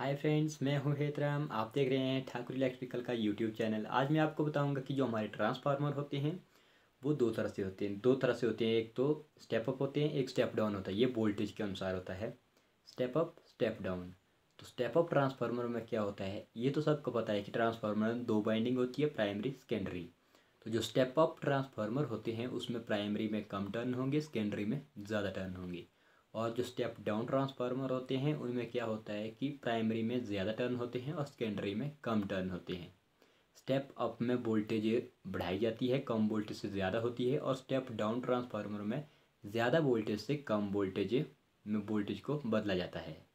hi friends मैं हूं हेतराम आप देख रहे हैं ठाकुर इलेक्ट्रिकल का यूट्यूब चैनल आज मैं आपको बताऊंगा कि जो हमारे ट्रांसफार्मर होते हैं वो दो तरह से होते हैं दो तरह से होते हैं एक तो स्टेप अप होते हैं एक स्टेप डाउन होता है ये वोल्टेज के अनुसार होता है स्टेप अप स्टेप डाउन तो स्टेप अप ट्रांसफार्मर में क्या होता है ये तो सबको पता है कि ट्रांसफार्मर में दो बाइंडिंग होती है प्राइमरी सेकेंडरी तो जो स्टेप अप ट्रांसफार्मर होते हैं उसमें प्राइमरी में कम टर्न होंगे सेकेंडरी में ज़्यादा टर्न होंगे और जो स्टेप डाउन ट्रांसफार्मर होते हैं उनमें क्या होता है कि प्राइमरी में ज़्यादा टर्न होते हैं और सेकेंडरी में कम टर्न होते हैं स्टेप अप में वोल्टेज बढ़ाई जाती है कम वोल्टेज से ज़्यादा होती है और स्टेप डाउन ट्रांसफार्मर में ज़्यादा वोल्टेज से कम वोल्टेज में वोल्टेज को बदला जाता है